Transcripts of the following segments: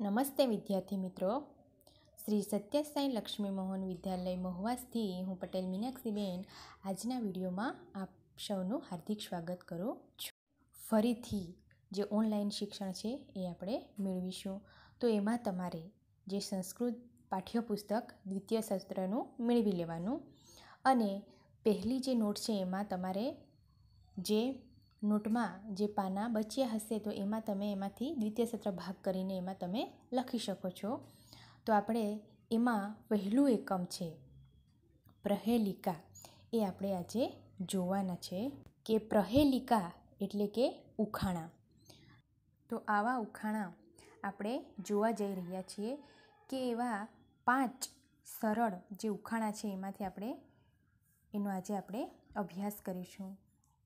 નમસ્તે વિદ્યાર્થી મિત્રો શ્રી સત્યસાઈ લક્ષ્મી મોહન વિદ્યાલય મહુવાસથી હું પટેલ મીનાક્ષીબેન આજના વિડીયોમાં આપ સૌનું હાર્દિક સ્વાગત કરું છું ફરીથી જે ઓનલાઈન શિક્ષણ છે એ આપણે મેળવીશું તો એમાં તમારે જે સંસ્કૃત પાઠ્યપુસ્તક દ્વિતીય સત્રનું મેળવી લેવાનું અને પહેલી જે નોટ છે એમાં તમારે જે નોટમાં જે પાના બચ્યા હશે તો એમાં તમે એમાંથી દ્વિતીય સત્ર ભાગ કરીને એમાં તમે લખી શકો છો તો આપણે એમાં પહેલું એકમ છે પ્રહેલિકા એ આપણે આજે જોવાના છે કે પ્રહેલિકા એટલે કે ઉખાણા તો આવા ઉખાણા આપણે જોવા જઈ રહ્યા છીએ કે એવા પાંચ સરળ જે ઉખાણા છે એમાંથી આપણે એનો આજે આપણે અભ્યાસ કરીશું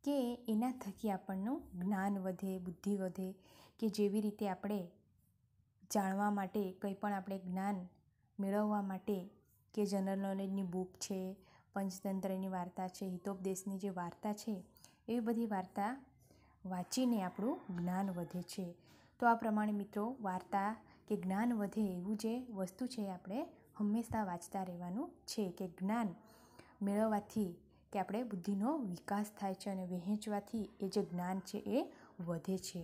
કે એના થકી આપણનું જ્ઞાન વધે બુદ્ધિ વધે કે જેવી રીતે આપણે જાણવા માટે કંઈ પણ આપણે જ્ઞાન મેળવવા માટે કે જનરલ નોલેજની બુક છે પંચતંત્રની વાર્તા છે હિતોપદેશની જે વાર્તા છે એવી બધી વાર્તા વાંચીને આપણું જ્ઞાન વધે છે તો આ પ્રમાણે મિત્રો વાર્તા કે જ્ઞાન વધે એવું જે વસ્તુ છે આપણે હંમેશા વાંચતા રહેવાનું છે કે જ્ઞાન મેળવવાથી કે આપણે બુદ્ધિનો વિકાસ થાય છે અને વહેંચવાથી એ જે જ્ઞાન છે એ વધે છે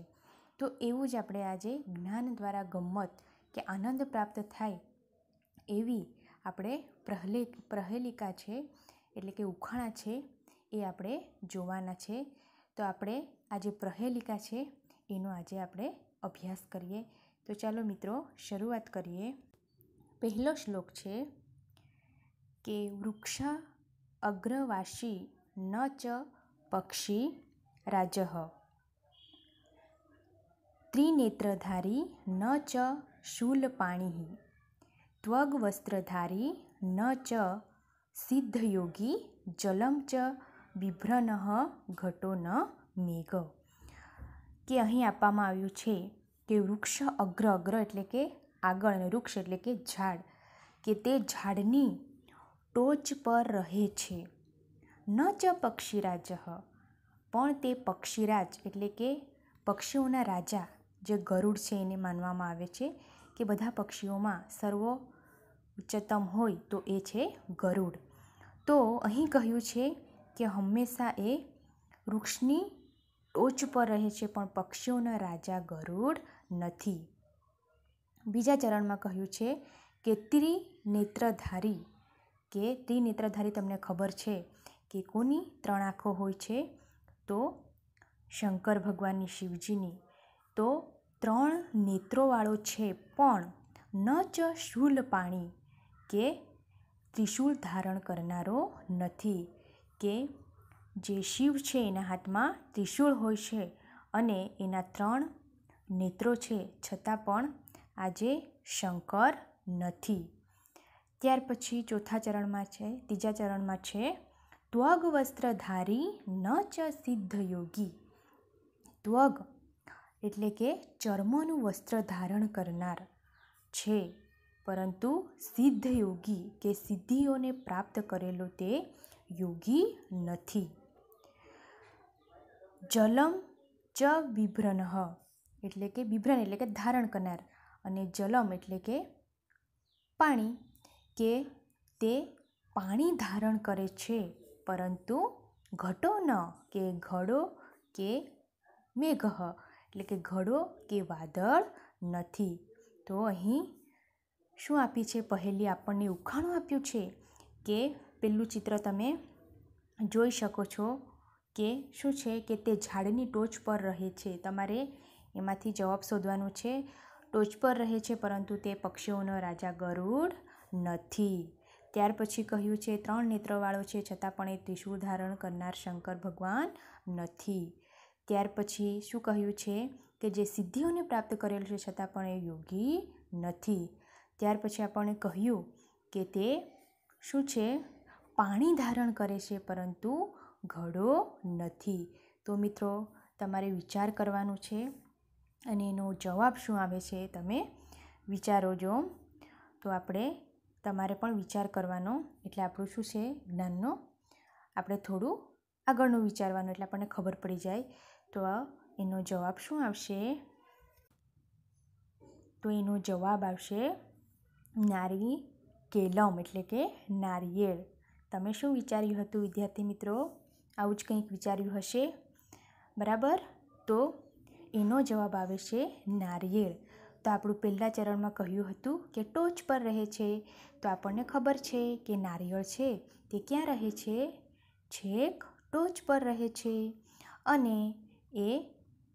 તો એવું જ આપણે આજે જ્ઞાન દ્વારા ગમ્મત કે આનંદ પ્રાપ્ત થાય એવી આપણે પ્રહલે પ્રહેલિકા છે એટલે કે ઉખાણા છે એ આપણે જોવાના છે તો આપણે આ જે પ્રહેલિકા છે એનો આજે આપણે અભ્યાસ કરીએ તો ચાલો મિત્રો શરૂઆત કરીએ પહેલો શ્લોક છે કે વૃક્ષા અગ્રવાસી ન ચ પક્ષી રાજ ત્રિનેત્રધારી ન ચ શૂલપાણી ત્વગ્વસ્ત્રધારી ન ચ સિદ્ધયોગી જલમ ચ બિભ્રન ઘટો ન મેઘ કે અહીં આપવામાં આવ્યું છે કે વૃક્ષ અગ્ર અગ્ર એટલે કે આગળ અને વૃક્ષ એટલે કે ઝાડ કે તે ઝાડની ટોચ પર રહે છે ન ચ પક્ષીરાજ પણ તે પક્ષીરાજ એટલે કે પક્ષીઓના રાજા જે ગરુડ છે એને માનવામાં આવે છે કે બધા પક્ષીઓમાં સર્વ ઉચ્ચતમ હોય તો એ છે ગરુડ તો અહીં કહ્યું છે કે હંમેશા એ વૃક્ષની ટોચ પર રહે છે પણ પક્ષીઓના રાજા ગરુડ નથી બીજા ચરણમાં કહ્યું છે કે ત્રિનેત્રધારી કે ત્રિનેત્રધારી તમને ખબર છે કે કોની ત્રણ આંખો હોય છે તો શંકર ભગવાનની શિવજીની તો ત્રણ નેત્રોવાળો છે પણ ન ચ શૂલ પાણી કે ત્રિશૂળ ધારણ કરનારો નથી કે જે શિવ છે એના હાથમાં ત્રિશૂળ હોય છે અને એના ત્રણ નેત્રો છે છતાં પણ આજે શંકર નથી ત્યાર પછી ચોથા ચરણમાં છે ત્રીજા ચરણમાં છે ત્વગ વસ્ત્રધારી ન ચ સિદ્ધ યોગી ત્વગ એટલે કે ચર્મનું વસ્ત્ર ધારણ કરનાર છે પરંતુ સિદ્ધ યોગી કે સિદ્ધિઓને પ્રાપ્ત કરેલો તે યોગી નથી જલમ ચ વિભ્રન એટલે કે વિભ્રન એટલે કે ધારણ કરનાર અને જલમ એટલે કે પાણી કે તે પાણી ધારણ કરે છે પરંતુ ઘટો ન કે ઘડો કે મેઘઃ એટલે કે ઘડો કે વાદળ નથી તો અહીં શું આપી છે પહેલી આપણને ઉખાણું આપ્યું છે કે પેલું ચિત્ર તમે જોઈ શકો છો કે શું છે કે તે ઝાડની ટોચ પર રહે છે તમારે એમાંથી જવાબ શોધવાનો છે ટોચ પર રહે છે પરંતુ તે પક્ષીઓનો રાજા ગરુડ નથી ત્યાર પછી કહ્યું છે ત્રણ નેત્રવાળો છે છતાં પણ એ ત્રિશુર ધારણ કરનાર શંકર ભગવાન નથી ત્યાર પછી શું કહ્યું છે કે જે સિદ્ધિઓને પ્રાપ્ત કરેલ છે છતાં પણ એ યોગી નથી ત્યાર પછી આપણે કહ્યું કે તે શું છે પાણી ધારણ કરે છે પરંતુ ઘડો નથી તો મિત્રો તમારે વિચાર કરવાનું છે અને એનો જવાબ શું આવે છે તમે વિચારો જો તો આપણે તમારે પણ વિચાર કરવાનો એટલે આપણું શું છે જ્ઞાનનો આપણે થોડું આગળનું વિચારવાનું એટલે આપણને ખબર પડી જાય તો એનો જવાબ શું આવશે તો એનો જવાબ આવશે નારી કેલમ એટલે કે નારિયેળ તમે શું વિચાર્યું હતું વિદ્યાર્થી મિત્રો આવું જ કંઈક વિચાર્યું હશે બરાબર તો એનો જવાબ આવે છે નારિયેળ તો આપણું પહેલાં ચરણમાં કહ્યું હતું કે ટોચ પર રહે છે તો આપણને ખબર છે કે નારિયેળ છે તે ક્યાં રહે છે છેક ટોચ પર રહે છે અને એ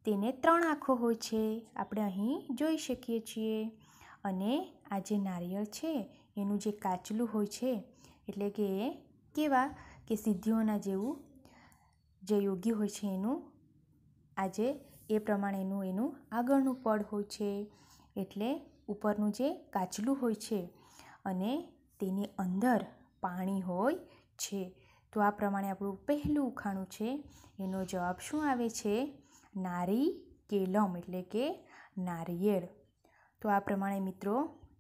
તેને ત્રણ આંખો હોય છે આપણે અહીં જોઈ શકીએ છીએ અને આ જે નારિયેળ છે એનું જે કાચલું હોય છે એટલે કે એ કેવા કે સિદ્ધિઓના જેવું જે યોગી હોય છે એનું આજે એ પ્રમાણેનું એનું આગળનું પડ હોય છે એટલે ઉપરનું જે કાચલું હોય છે અને તેની અંદર પાણી હોય છે તો આ પ્રમાણે આપણું પહેલું ઉખાણું છે એનો જવાબ શું આવે છે નારી કેલમ એટલે કે નારિયેળ તો આ પ્રમાણે મિત્રો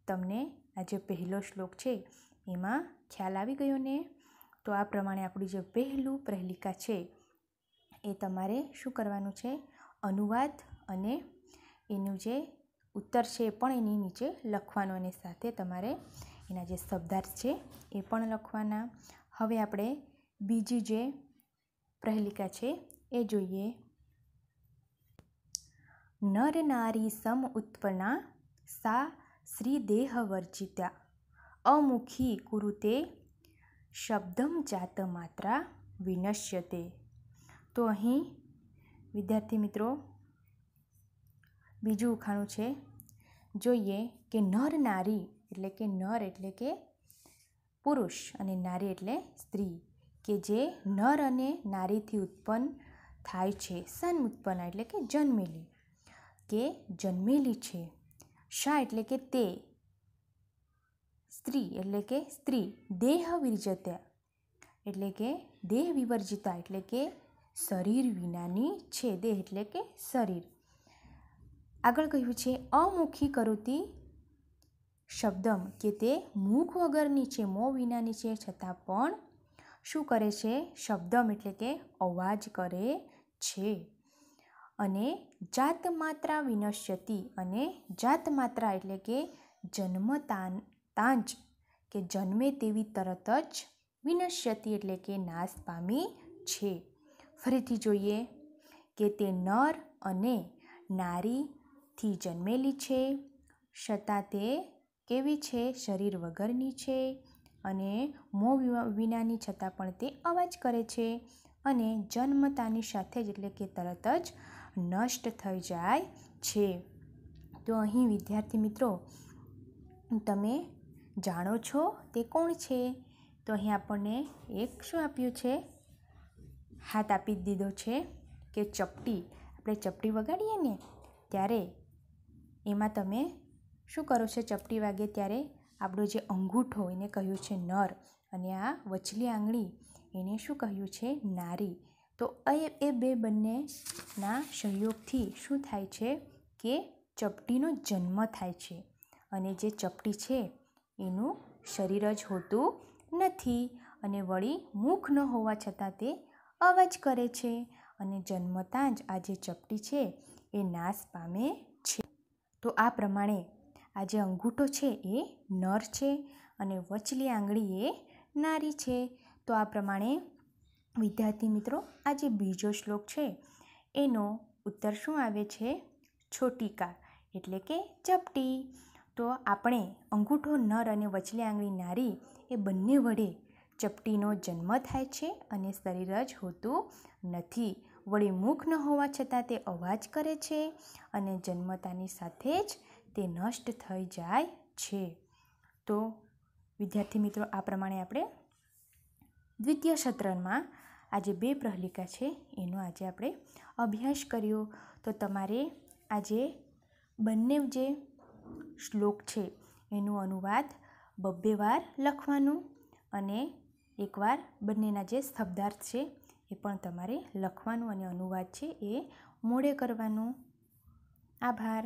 તમને આ જે પહેલો શ્લોક છે એમાં ખ્યાલ આવી ગયો ને તો આ પ્રમાણે આપણું જે પહેલું પ્રહેલિકા છે એ તમારે શું કરવાનું છે અનુવાદ અને એનું જે ઉત્તર છે એ પણ એની નીચે લખવાનો અને સાથે તમારે એના જે શબ્દાર્થ છે એ પણ લખવાના હવે આપણે બીજી જે પ્રહેલિકા છે એ જોઈએ નર નારી સમ ઉત્પન્ના સા શ્રી દેહ વર્જિતા અમુખી કુરુતે શબ્દમ જાત માત્રા વિનશ્યતે તો અહીં વિદ્યાર્થી મિત્રો બીજું ઉખાણું છે જોઈએ કે નર નારી એટલે કે નર એટલે કે પુરુષ અને નારી એટલે સ્ત્રી કે જે નર અને નારીથી ઉત્પન્ન થાય છે સન ઉત્પન્ન એટલે કે જન્મેલી કે જન્મેલી છે શા એટલે કે તે સ્ત્રી એટલે કે સ્ત્રી દેહ વિરજત્યા એટલે કે દેહ વિવર્જિતા એટલે કે શરીર વિનાની છે દેહ એટલે કે શરીર આગળ કહ્યું છે અમુખી કરોતી શબ્દમ કે તે મુખ વગરની છે મો વિનાની છે છતાં પણ શું કરે છે શબ્દમ એટલે કે અવાજ કરે છે અને જાત માત્રા વિનશ્યતિ અને જાત માત્રા એટલે કે જન્મ તાંચ કે જન્મે તેવી તરત જ વિનશ્યતિ એટલે કે નાશ પામી છે ફરીથી જોઈએ કે તે નર અને નારી થી જન્મેલી છે છતાં તે કેવી છે શરીર વગરની છે અને મોં વિનાની છતાં પણ તે અવાજ કરે છે અને જન્મતાની સાથે જ એટલે કે તરત જ નષ્ટ થઈ જાય છે તો અહીં વિદ્યાર્થી મિત્રો તમે જાણો છો તે કોણ છે તો અહીં આપણને એક શું આપ્યું છે હાથ આપી દીધો છે કે ચપટી આપણે ચપટી વગાડીએ ને ત્યારે એમાં તમે શું કરો છો ચપટી વાગે ત્યારે આપણો જે અંગૂઠો એને કહ્યું છે નર અને આ વચલી આંગળી એને શું કહ્યું છે નારી તો એ બે બંનેના સહયોગથી શું થાય છે કે ચપટીનો જન્મ થાય છે અને જે ચપટી છે એનું શરીર જ હોતું નથી અને વળી મુખ ન હોવા છતાં તે અવાજ કરે છે અને જન્મતાં જ આ જે ચપટી છે એ નાશ પામે તો આ પ્રમાણે આ જે અંગૂઠો છે એ નર છે અને વચલી આંગળી એ નારી છે તો આ પ્રમાણે વિદ્યાર્થી મિત્રો આ જે બીજો શ્લોક છે એનો ઉત્તર શું આવે છે છોટીકા એટલે કે ચપટી તો આપણે અંગૂઠો નર અને વચલી આંગળી નારી એ બંને વડે ચપટીનો જન્મ થાય છે અને શરીર જ હોતું નથી વળી મુખ ન હોવા છતાં તે અવાજ કરે છે અને જન્મતાની સાથે જ તે નષ્ટ થઈ જાય છે તો વિદ્યાર્થી મિત્રો આ પ્રમાણે આપણે દ્વિતીય સત્રમાં આજે બે પ્રહલિકા છે એનો આજે આપણે અભ્યાસ કર્યો તો તમારે આજે બંને જે શ્લોક છે એનું અનુવાદ બબ્બે વાર લખવાનું અને એકવાર બંનેના જે શબ્દાર્થ છે એ પણ તમારે લખવાનું અને અનુવાદ છે એ મોડે કરવાનું આભાર